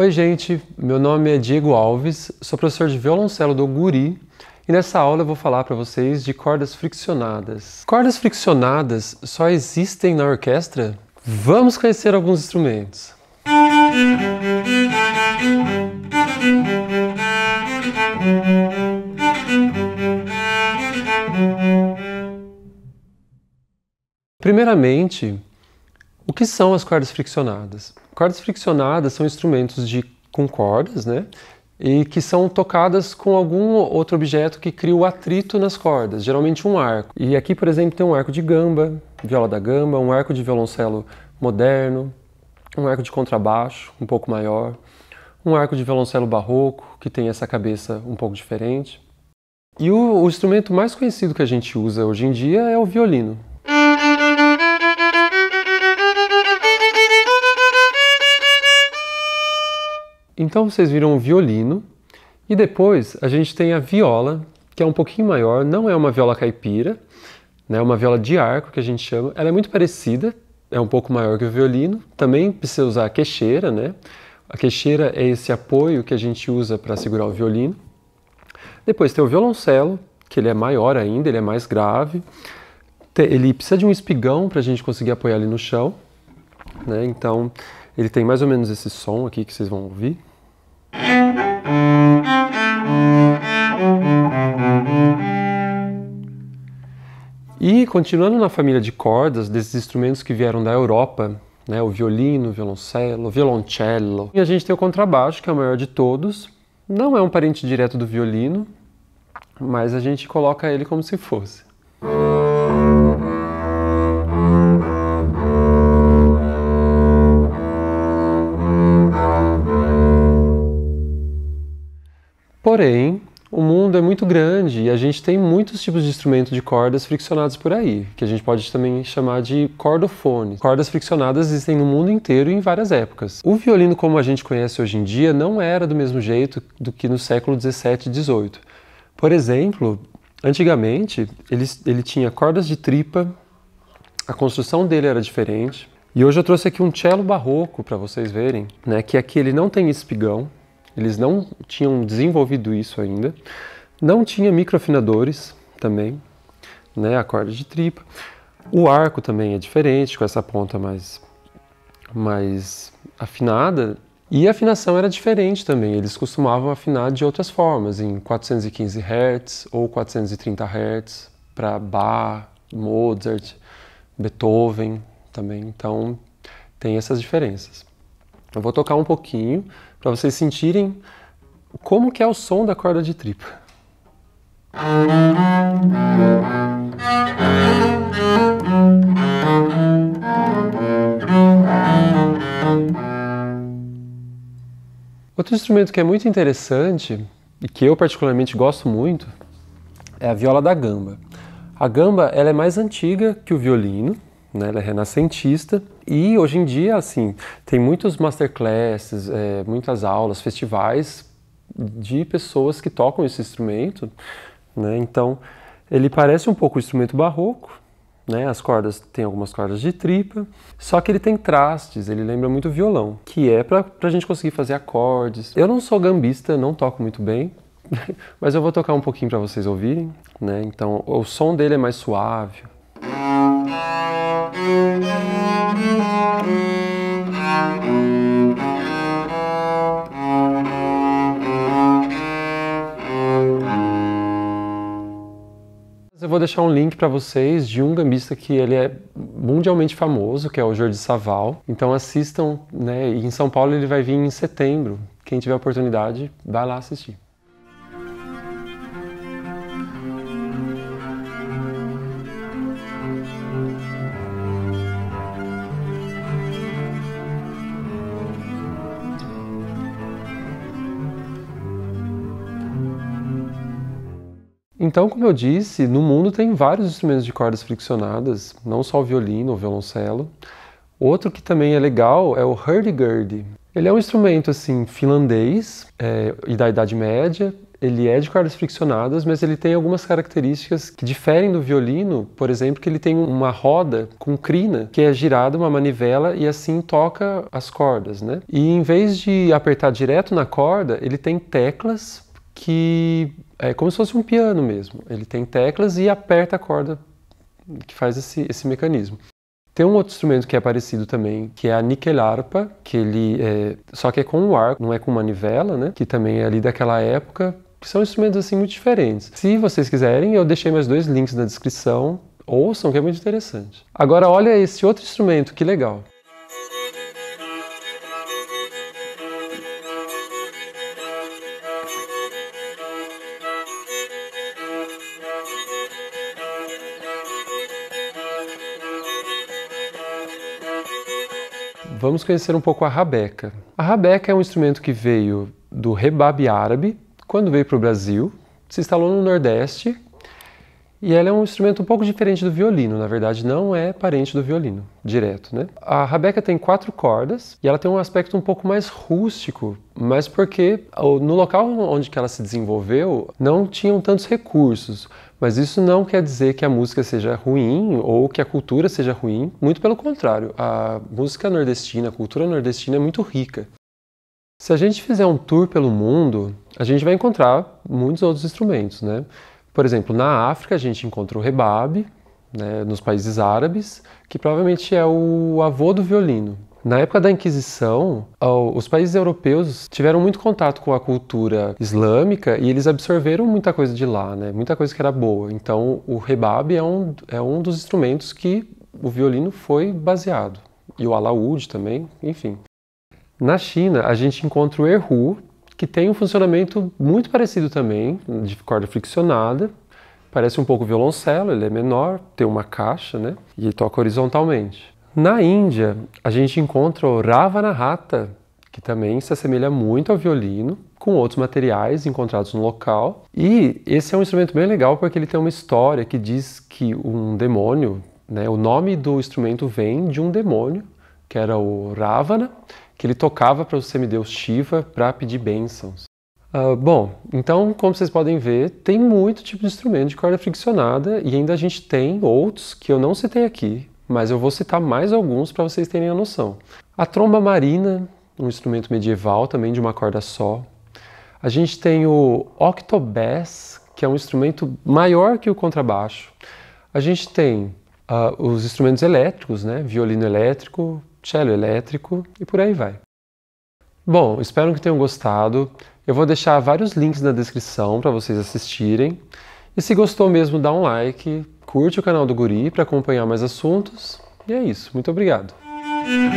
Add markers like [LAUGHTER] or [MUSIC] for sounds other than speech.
Oi, gente. Meu nome é Diego Alves, sou professor de violoncelo do Guri e nessa aula eu vou falar para vocês de cordas friccionadas. Cordas friccionadas só existem na orquestra? Vamos conhecer alguns instrumentos. Primeiramente, o que são as cordas friccionadas? Cordas friccionadas são instrumentos de, com cordas, né? E que são tocadas com algum outro objeto que cria o atrito nas cordas, geralmente um arco. E aqui, por exemplo, tem um arco de gamba, viola da gamba, um arco de violoncelo moderno, um arco de contrabaixo um pouco maior, um arco de violoncelo barroco que tem essa cabeça um pouco diferente. E o, o instrumento mais conhecido que a gente usa hoje em dia é o violino, Então vocês viram o violino e depois a gente tem a viola, que é um pouquinho maior, não é uma viola caipira, né, é uma viola de arco que a gente chama. Ela é muito parecida, é um pouco maior que o violino. Também precisa usar a queixeira, né? A queixeira é esse apoio que a gente usa para segurar o violino. Depois tem o violoncelo, que ele é maior ainda, ele é mais grave. Ele precisa de um espigão para a gente conseguir apoiar ele no chão. Né? Então, ele tem mais ou menos esse som aqui que vocês vão ouvir. E continuando na família de cordas, desses instrumentos que vieram da Europa, né, o violino, o violoncelo, o violoncello, e a gente tem o contrabaixo, que é o maior de todos. Não é um parente direto do violino, mas a gente coloca ele como se fosse. Porém, o mundo é muito grande e a gente tem muitos tipos de instrumentos de cordas friccionados por aí, que a gente pode também chamar de cordofones. Cordas friccionadas existem no mundo inteiro e em várias épocas. O violino como a gente conhece hoje em dia não era do mesmo jeito do que no século 17 e 18. Por exemplo, antigamente ele, ele tinha cordas de tripa, a construção dele era diferente. E hoje eu trouxe aqui um cello barroco para vocês verem, né, que aqui ele não tem espigão, eles não tinham desenvolvido isso ainda. Não tinha microafinadores também, né, a corda de tripa. O arco também é diferente, com essa ponta mais, mais afinada. E a afinação era diferente também, eles costumavam afinar de outras formas, em 415 Hz ou 430 Hz para Bach, Mozart, Beethoven também. Então tem essas diferenças. Eu vou tocar um pouquinho para vocês sentirem como que é o som da corda de tripa. Outro instrumento que é muito interessante e que eu particularmente gosto muito é a viola da gamba. A gamba ela é mais antiga que o violino, né? Ela é renascentista e hoje em dia, assim, tem muitos masterclasses, é, muitas aulas, festivais de pessoas que tocam esse instrumento, né? Então, ele parece um pouco o instrumento barroco, né? As cordas tem algumas cordas de tripa, só que ele tem trastes, ele lembra muito violão, que é para a gente conseguir fazer acordes. Eu não sou gambista, não toco muito bem, [LAUGHS] mas eu vou tocar um pouquinho para vocês ouvirem, né? Então, o som dele é mais suave, vou deixar um link para vocês de um gambista que ele é mundialmente famoso, que é o Jordi Saval. Então assistam, né? E em São Paulo ele vai vir em setembro. Quem tiver oportunidade, vai lá assistir. Então, como eu disse, no mundo tem vários instrumentos de cordas friccionadas, não só o violino ou violoncelo. Outro que também é legal é o hurdy-gurdy. Ele é um instrumento assim finlandês é, e da Idade Média. Ele é de cordas friccionadas, mas ele tem algumas características que diferem do violino. Por exemplo, que ele tem uma roda com crina que é girada uma manivela e assim toca as cordas, né? E em vez de apertar direto na corda, ele tem teclas que é como se fosse um piano mesmo. Ele tem teclas e aperta a corda que faz esse, esse mecanismo. Tem um outro instrumento que é parecido também, que é a nickelarpa, que ele é, só que é com um arco, não é com manivela, né? Que também é ali daquela época, que são instrumentos assim muito diferentes. Se vocês quiserem, eu deixei mais dois links na descrição. Ouçam, que é muito interessante. Agora olha esse outro instrumento, que legal. vamos conhecer um pouco a rabeca. A rabeca é um instrumento que veio do rebabe árabe, quando veio para o Brasil, se instalou no Nordeste e ela é um instrumento um pouco diferente do violino, na verdade, não é parente do violino, direto, né? A rabeca tem quatro cordas e ela tem um aspecto um pouco mais rústico, mas porque no local onde ela se desenvolveu não tinham tantos recursos. Mas isso não quer dizer que a música seja ruim ou que a cultura seja ruim, muito pelo contrário. A música nordestina, a cultura nordestina é muito rica. Se a gente fizer um tour pelo mundo, a gente vai encontrar muitos outros instrumentos, né? Por exemplo, na África a gente encontra o rebabe, né, nos países árabes, que provavelmente é o avô do violino. Na época da Inquisição, os países europeus tiveram muito contato com a cultura islâmica e eles absorveram muita coisa de lá, né? muita coisa que era boa. Então, o rebab é um, é um dos instrumentos que o violino foi baseado, e o alaúde também, enfim. Na China, a gente encontra o erhu, que tem um funcionamento muito parecido também, de corda friccionada. Parece um pouco violoncelo, ele é menor, tem uma caixa, né? E toca horizontalmente. Na Índia, a gente encontra o Rata, que também se assemelha muito ao violino, com outros materiais encontrados no local. E esse é um instrumento bem legal porque ele tem uma história que diz que um demônio, né, o nome do instrumento vem de um demônio, que era o Ravana, que ele tocava para o semideus Shiva para pedir bênçãos. Uh, bom, então, como vocês podem ver, tem muito tipo de instrumento de corda friccionada e ainda a gente tem outros que eu não citei aqui, mas eu vou citar mais alguns para vocês terem a noção. A tromba marina, um instrumento medieval também de uma corda só. A gente tem o octobass, que é um instrumento maior que o contrabaixo. A gente tem uh, os instrumentos elétricos, né? violino elétrico, cello elétrico e por aí vai. Bom, espero que tenham gostado. Eu vou deixar vários links na descrição para vocês assistirem. E se gostou mesmo, dá um like, curte o canal do Guri para acompanhar mais assuntos. E é isso, muito obrigado. Música